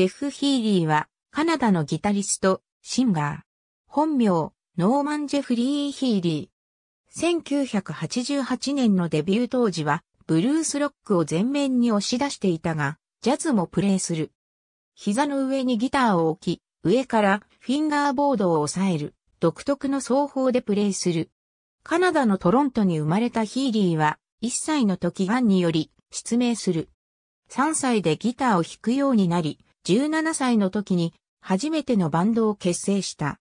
ジェフ・ヒーリーは、カナダのギタリスト、シンガー。本名、ノーマン・ジェフリー・ヒーリー。1988年のデビュー当時は、ブルースロックを前面に押し出していたが、ジャズもプレイする。膝の上にギターを置き、上からフィンガーボードを押さえる、独特の奏法でプレイする。カナダのトロントに生まれたヒーリーは、1歳の時癌により失明する。3歳でギターを弾くようになり、17歳の時に初めてのバンドを結成した。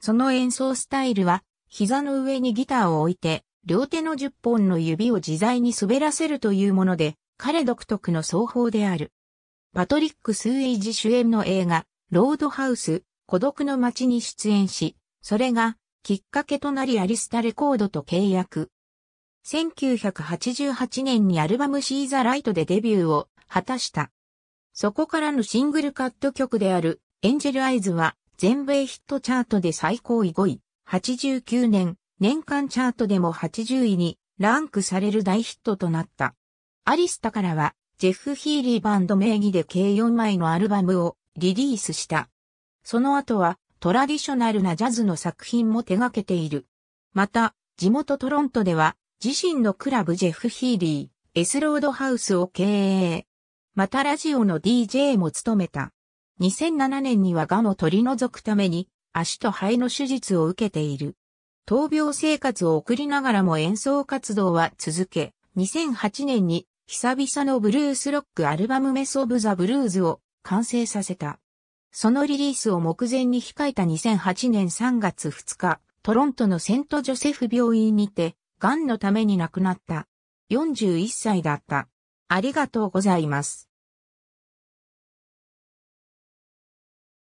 その演奏スタイルは、膝の上にギターを置いて、両手の10本の指を自在に滑らせるというもので、彼独特の奏法である。パトリック・スーエイジ主演の映画、ロードハウス、孤独の街に出演し、それが、きっかけとなりアリスタレコードと契約。1988年にアルバムシーザライトでデビューを果たした。そこからのシングルカット曲であるエンジェルアイズは全米ヒットチャートで最高位5位、89年、年間チャートでも80位にランクされる大ヒットとなった。アリスタからはジェフ・ヒーリーバンド名義で計4枚のアルバムをリリースした。その後はトラディショナルなジャズの作品も手掛けている。また、地元トロントでは自身のクラブジェフ・ヒーリー、エスロードハウスを経営。またラジオの DJ も務めた。2007年にはガも取り除くために足と肺の手術を受けている。闘病生活を送りながらも演奏活動は続け、2008年に久々のブルースロックアルバムメソブザブルーズを完成させた。そのリリースを目前に控えた2008年3月2日、トロントのセントジョセフ病院にて、癌のために亡くなった。41歳だった。ありがとうございます。